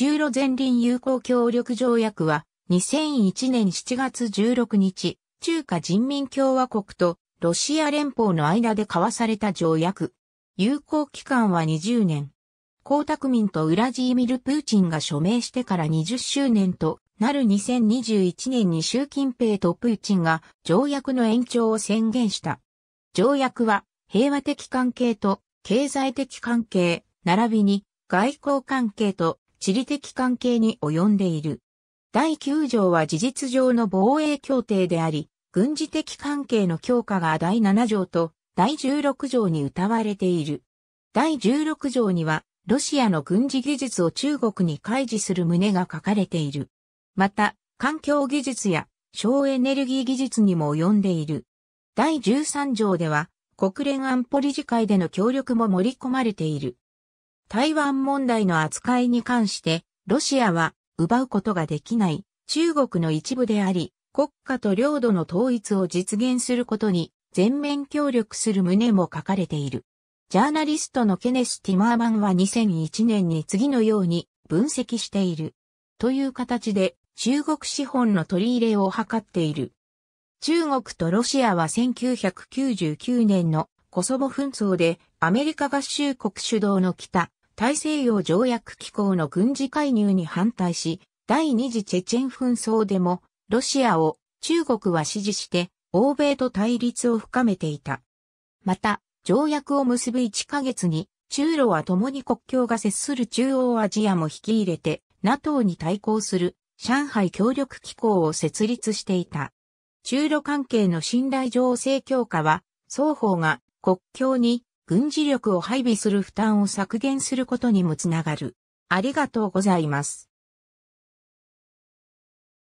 中路前輪友好協力条約は、2001年7月16日、中華人民共和国とロシア連邦の間で交わされた条約。有効期間は20年。江沢民とウラジーミル・プーチンが署名してから20周年となる2021年に習近平とプーチンが条約の延長を宣言した。条約は平和的関係と経済的関係、並びに外交関係と地理的関係に及んでいる。第9条は事実上の防衛協定であり、軍事的関係の強化が第7条と第16条に謳われている。第16条には、ロシアの軍事技術を中国に開示する旨が書かれている。また、環境技術や省エネルギー技術にも及んでいる。第13条では、国連安保理事会での協力も盛り込まれている。台湾問題の扱いに関して、ロシアは奪うことができない中国の一部であり、国家と領土の統一を実現することに全面協力する旨も書かれている。ジャーナリストのケネス・ティマーマンは2001年に次のように分析している。という形で中国資本の取り入れを図っている。中国とロシアは1999年のコソボ紛争でアメリカ合衆国主導の北大西洋条約機構の軍事介入に反対し、第二次チェチェン紛争でも、ロシアを中国は支持して、欧米と対立を深めていた。また、条約を結ぶ1ヶ月に、中ロは共に国境が接する中央アジアも引き入れて、NATO に対抗する上海協力機構を設立していた。中ロ関係の信頼情勢強化は、双方が国境に軍事力を配備する負担を削減することにもつながる。ありがとうございます。